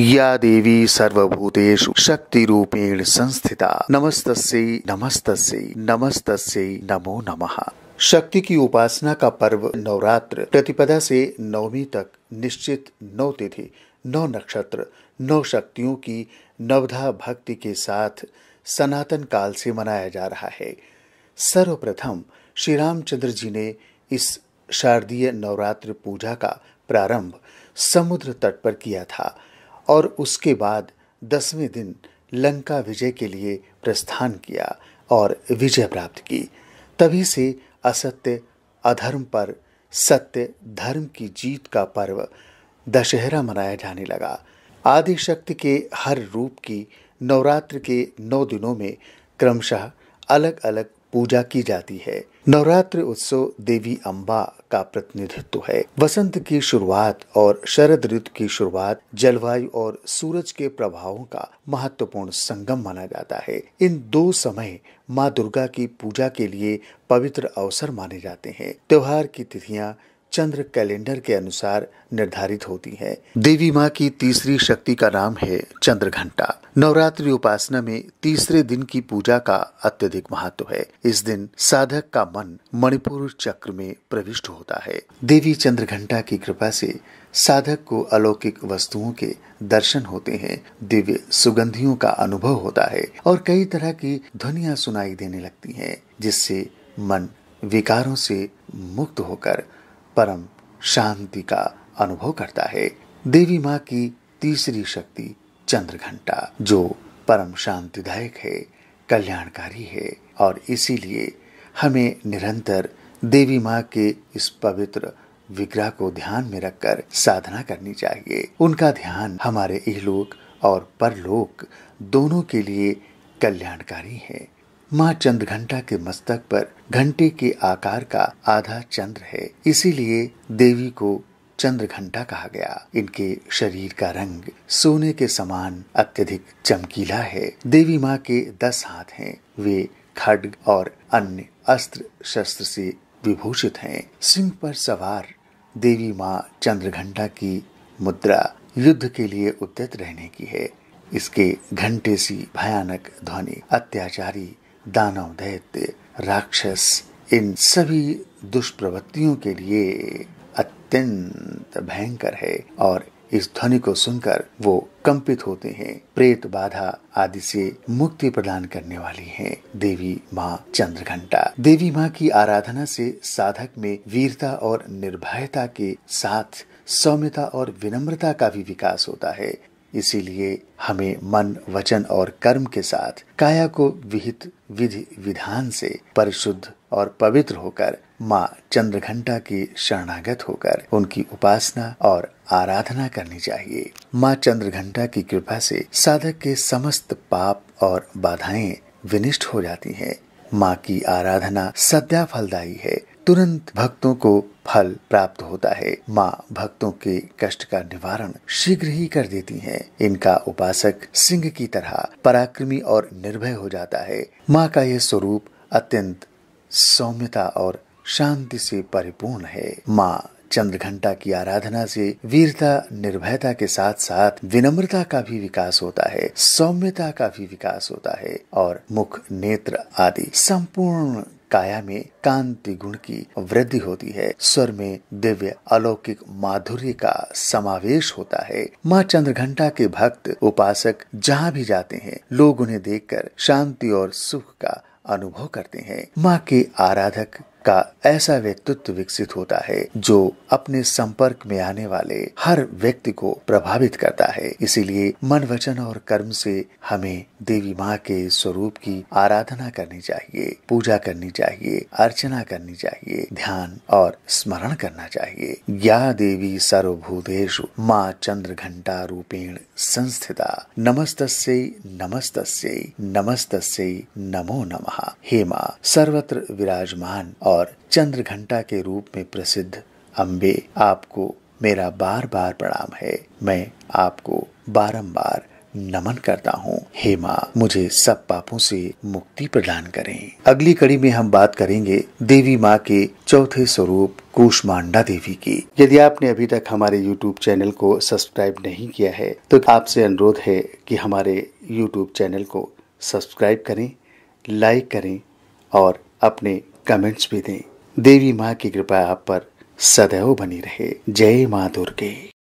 या देवी सर्वभूतेषु शक्ति रूपेण संस्थिता नमस्तस्यै नमस्तस्यै नमस्तस्यै नमो नमः शक्ति की उपासना का पर्व नवरात्र प्रतिपदा से नवमी तक निश्चित नौ तिथि नौ नक्षत्र नौ शक्तियों की नवधा भक्ति के साथ सनातन काल से मनाया जा रहा है सर्वप्रथम श्री रामचंद्र जी ने इस शारदीय नवरात्र पूजा का प्रारंभ समुद्र तट पर किया था और उसके बाद दसवें दिन लंका विजय के लिए प्रस्थान किया और विजय प्राप्त की तभी से असत्य अधर्म पर सत्य धर्म की जीत का पर्व दशहरा मनाया जाने लगा आदि शक्ति के हर रूप की नवरात्र के नौ दिनों में क्रमशः अलग अलग पूजा की जाती है नवरात्र उत्सव देवी अम्बा का प्रतिनिधित्व है वसंत की शुरुआत और शरद ऋतु की शुरुआत जलवायु और सूरज के प्रभावों का महत्वपूर्ण संगम माना जाता है इन दो समय माँ दुर्गा की पूजा के लिए पवित्र अवसर माने जाते हैं त्योहार की तिथियां चंद्र कैलेंडर के अनुसार निर्धारित होती है देवी माँ की तीसरी शक्ति का नाम है चंद्र घंटा नवरात्रि उपासना में तीसरे दिन की पूजा का अत्यधिक महत्व है इस दिन साधक का मन मणिपुर चक्र में प्रविष्ट होता है देवी चंद्र घंटा की कृपा से साधक को अलौकिक वस्तुओं के दर्शन होते हैं दिव्य सुगंधियों का अनुभव होता है और कई तरह की ध्वनिया सुनाई देने लगती हैं, जिससे मन विकारों से मुक्त होकर परम शांति का अनुभव करता है देवी माँ की तीसरी शक्ति चंद्र घंटा जो परम शांतिदायक है कल्याणकारी है और इसीलिए हमें निरंतर देवी माँ के इस पवित्र विग्रह को ध्यान में रखकर साधना करनी चाहिए उनका ध्यान हमारे इहलोक और परलोक दोनों के लिए कल्याणकारी है माँ चंद्र घंटा के मस्तक पर घंटे के आकार का आधा चंद्र है इसीलिए देवी को चंद्र घंटा कहा गया इनके शरीर का रंग सोने के समान अत्यधिक चमकीला है देवी माँ के दस हाथ हैं वे खड्ग और अन्य अस्त्र शस्त्र से विभूषित हैं सिंह पर सवार देवी माँ चंद्रघंटा की मुद्रा युद्ध के लिए उद्यत रहने की है इसके घंटे सी भयानक ध्वनि अत्याचारी दानव दैत्य राक्षस इन सभी दुष्प्रवृत्तियों के लिए अत्यंत भयंकर है और इस ध्वनि को सुनकर वो कंपित होते हैं प्रेत बाधा आदि से मुक्ति प्रदान करने वाली हैं देवी माँ चंद्र घंटा देवी माँ की आराधना से साधक में वीरता और निर्भयता के साथ सौम्यता और विनम्रता का भी विकास होता है इसीलिए हमें मन वचन और कर्म के साथ काया को विहित विधि विधान से परिशुद्ध और पवित्र होकर माँ चंद्रघंटा की शरणागत होकर उनकी उपासना और आराधना करनी चाहिए माँ चंद्रघंटा की कृपा से साधक के समस्त पाप और बाधाएं विनिष्ट हो जाती हैं माँ की आराधना सद्या फलदायी है तुरंत भक्तों को फल प्राप्त होता है माँ भक्तों के कष्ट का निवारण शीघ्र ही कर देती हैं। इनका उपासक सिंह की तरह पराक्रमी और निर्भय हो जाता है माँ का यह स्वरूप अत्यंत सौम्यता और शांति से परिपूर्ण है माँ चंद्रघंटा की आराधना से वीरता निर्भयता के साथ साथ विनम्रता का भी विकास होता है सौम्यता का भी विकास होता है और मुख नेत्र आदि संपूर्ण काया में कांति गुण की वृद्धि होती है स्वर में दिव्य अलौकिक माधुर्य का समावेश होता है माँ चंद्रघंटा के भक्त उपासक जहाँ भी जाते हैं लोग उन्हें देखकर शांति और सुख का अनुभव करते हैं माँ के आराधक का ऐसा व्यक्तित्व विकसित होता है जो अपने संपर्क में आने वाले हर व्यक्ति को प्रभावित करता है इसीलिए मन वचन और कर्म से हमें देवी माँ के स्वरूप की आराधना करनी चाहिए पूजा करनी चाहिए अर्चना करनी चाहिए ध्यान और स्मरण करना चाहिए या देवी सर्वभूतेश माँ चंद्र घंटा रूपेण संस्थिता नमस्त नमस्त नमस्त नमो नमः हे माँ सर्वत्र विराजमान और चंद्र घंटा के रूप में प्रसिद्ध अम्बे आपको मेरा बार बार प्रणाम है मैं आपको बारंबार नमन करता हूँ हे माँ मुझे सब पापों से मुक्ति प्रदान करें अगली कड़ी में हम बात करेंगे देवी माँ के चौथे स्वरूप कुशमांडा देवी की यदि आपने अभी तक हमारे YouTube चैनल को सब्सक्राइब नहीं किया है तो आपसे अनुरोध है कि हमारे YouTube चैनल को सब्सक्राइब करें लाइक करें और अपने कमेंट्स भी दें देवी माँ की कृपा आप पर सदैव बनी रहे जय माँ दुर्गे